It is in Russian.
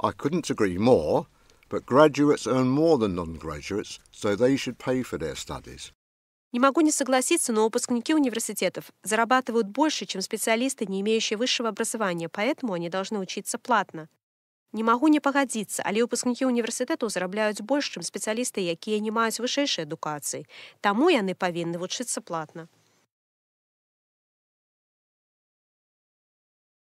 I couldn't agree more, but graduates earn more than non-graduates, so they should pay for their studies. Не могу не согласиться, но выпускники университетов зарабатывают больше, чем специалисты, не имеющие высшего образования, поэтому они должны учиться платно. Не могу не погодиться, али выпускники університету зарабляюць больш, чым спецыялісты, якія не маюць вышэйшай адукацыі. Таму яны павінны вучыцца платно.